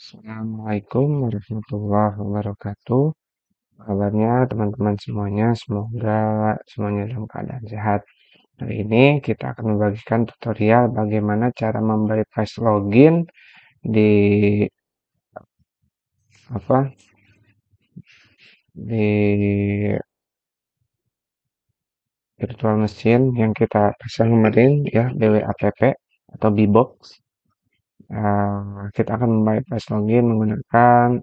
Assalamualaikum warahmatullahi wabarakatuh. Kabarnya teman-teman semuanya, semoga semuanya dalam keadaan sehat. Hari ini kita akan membagikan tutorial bagaimana cara membypass login di apa di virtual machine yang kita pasang kemarin ya BWAPP atau Bbox uh, kita akan bypass login menggunakan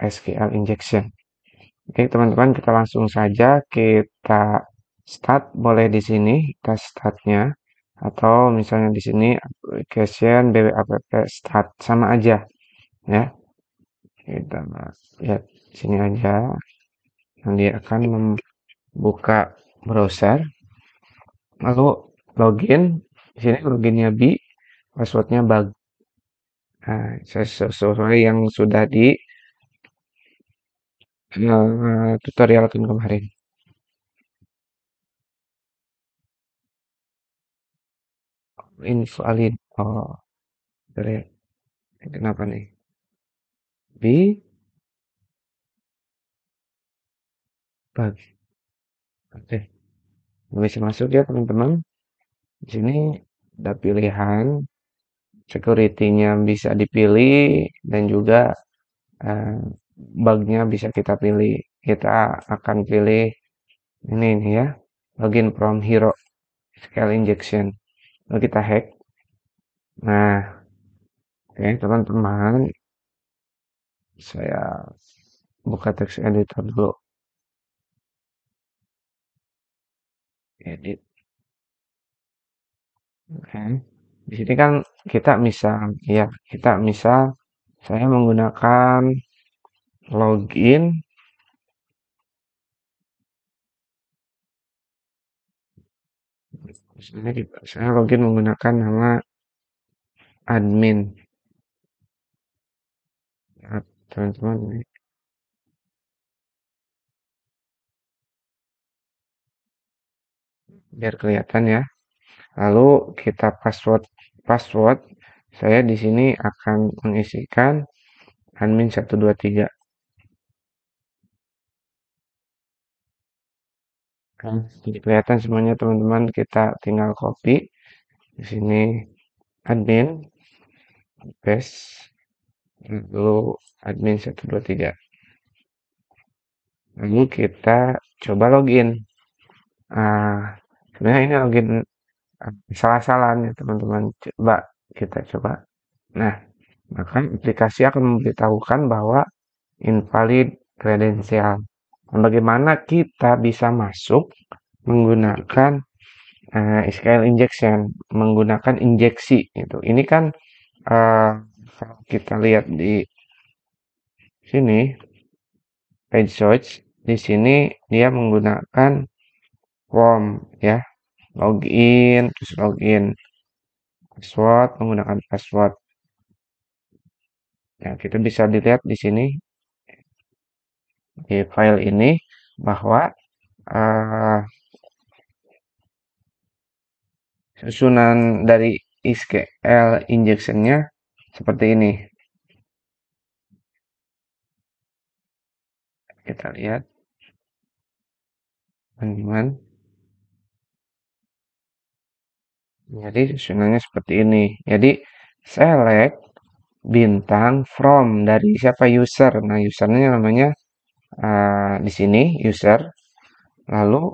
SQL injection. Oke, teman-teman, kita langsung saja kita start boleh di sini, kita startnya atau misalnya di sini application BWAPP start sama aja ya. Kita lihat sini aja. Nanti akan membuka browser. Lalu login, di sini loginnya B, passwordnya bug. Nah, sesuai yang sudah di uh, eh, tutorial kemarin. Invalid, oh, kenapa nih? B bagi. Oke. Bisa masuk ya teman-teman. Di sini ada pilihan security-nya bisa dipilih dan juga eh, bug-nya bisa kita pilih kita akan pilih ini nih ya login from hero Scale injection lalu kita hack nah oke okay, teman-teman saya buka text editor dulu edit oke okay di sini kan kita misal ya kita misal saya menggunakan login misalnya saya login menggunakan nama admin ya, teman-teman ya, biar kelihatan ya lalu kita password password, saya di sini akan mengisikan admin 123. Nah, kelihatan semuanya teman-teman, kita tinggal copy di sini admin paste lalu admin 123. Lalu kita coba login. Ah, sebenarnya ini login salah salahnya teman-teman coba kita coba nah maka aplikasi akan memberitahukan bahwa invalid kredensial nah, bagaimana kita bisa masuk menggunakan uh, eh, SQL injection menggunakan injeksi itu ini kan uh, kita lihat di sini page search di sini dia menggunakan form ya login terus login password menggunakan password ya kita bisa dilihat di sini di file ini bahwa uh, susunan dari SQL injectionnya seperti ini. Kita lihat. Teman-teman. Jadi sebenarnya seperti ini. Jadi select bintang from dari siapa user. Nah, usernya namanya uh, di sini user. Lalu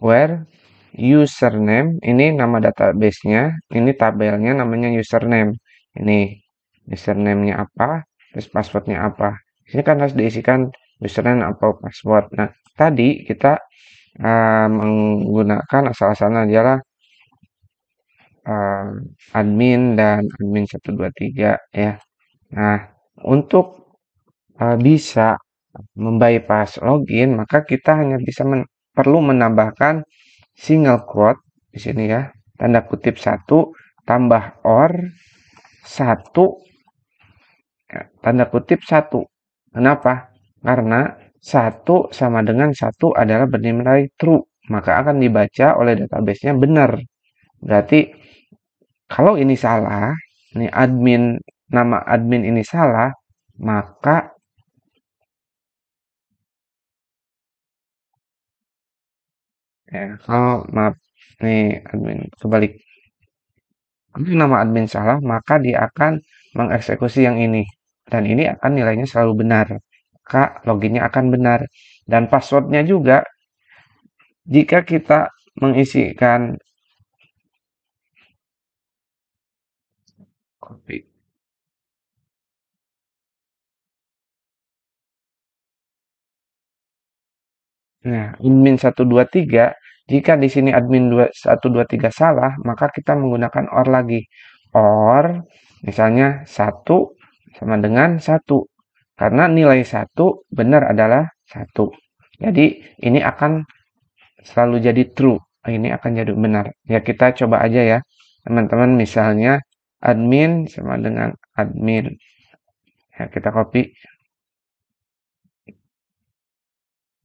where username ini nama database-nya, ini tabelnya namanya username. Ini username-nya apa, terus passwordnya apa. Ini kan harus diisikan username atau password. Nah, tadi kita Eh, menggunakan asal-asalan adalah uh, admin dan admin 123 ya. Nah, untuk uh, bisa membypass login maka kita hanya bisa men perlu menambahkan single quote di sini ya. Tanda kutip satu tambah or satu ya, tanda kutip satu. Kenapa? Karena 1 sama dengan 1 adalah bernilai true, maka akan dibaca oleh database-nya benar. Berarti kalau ini salah, ini admin nama admin ini salah, maka ya, kalau maaf nih admin kebalik. Kalau nama admin salah, maka dia akan mengeksekusi yang ini dan ini akan nilainya selalu benar maka loginnya akan benar. Dan passwordnya juga, jika kita mengisikan copy Nah, admin 123, jika di sini admin 123 salah, maka kita menggunakan OR lagi. OR, misalnya 1 sama dengan 1. Karena nilai satu benar adalah satu. Jadi ini akan selalu jadi true. Ini akan jadi benar. Ya kita coba aja ya. Teman-teman misalnya admin sama dengan admin. Ya kita copy.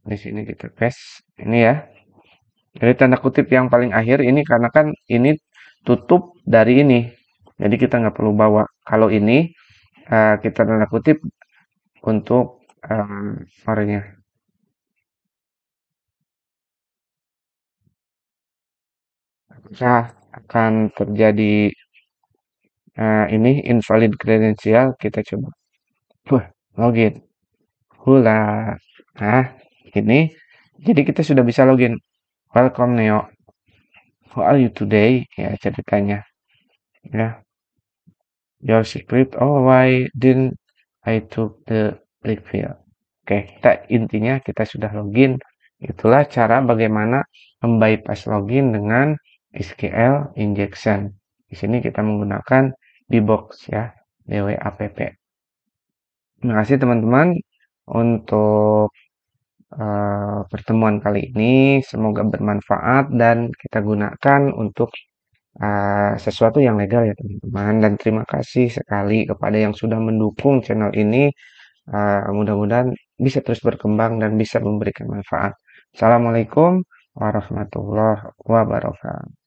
Di sini kita paste. Ini ya. Jadi tanda kutip yang paling akhir ini karena kan ini tutup dari ini. Jadi kita nggak perlu bawa. Kalau ini eh, kita tanda kutip untuk um, sorry apakah akan terjadi uh, ini invalid credential kita coba Wah, login hula nah ini jadi kita sudah bisa login welcome Neo Who are you today ya ceritanya ya your secret oh why didn't I took the black Oke, kita intinya kita sudah login. Itulah cara bagaimana membypass login dengan SQL injection. Di sini kita menggunakan dbox ya, dwapp. Terima kasih teman-teman untuk uh, pertemuan kali ini. Semoga bermanfaat dan kita gunakan untuk Ah, sesuatu yang legal ya teman-teman dan terima kasih sekali kepada yang sudah mendukung channel ini uh, mudah-mudahan bisa terus berkembang dan bisa memberikan manfaat Assalamualaikum warahmatullahi wabarakatuh